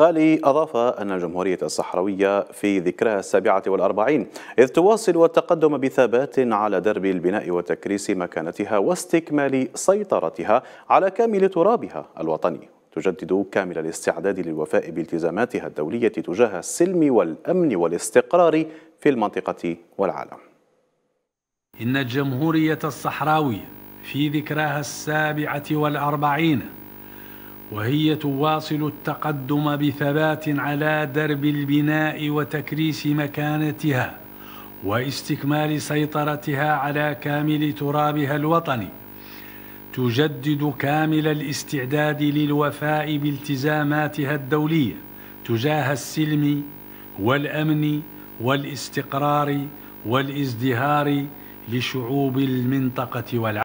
غالي أضاف أن الجمهورية الصحراوية في ذكرها السابعة والأربعين إذ تواصل التقدم بثبات على درب البناء وتكريس مكانتها واستكمال سيطرتها على كامل ترابها الوطني تجدد كامل الاستعداد للوفاء بالتزاماتها الدولية تجاه السلم والأمن والاستقرار في المنطقة والعالم إن الجمهورية الصحراوية في ذكراها السابعة والأربعين وهي تواصل التقدم بثبات على درب البناء وتكريس مكانتها واستكمال سيطرتها على كامل ترابها الوطني تجدد كامل الاستعداد للوفاء بالتزاماتها الدوليه تجاه السلم والامن والاستقرار والازدهار لشعوب المنطقه والعالم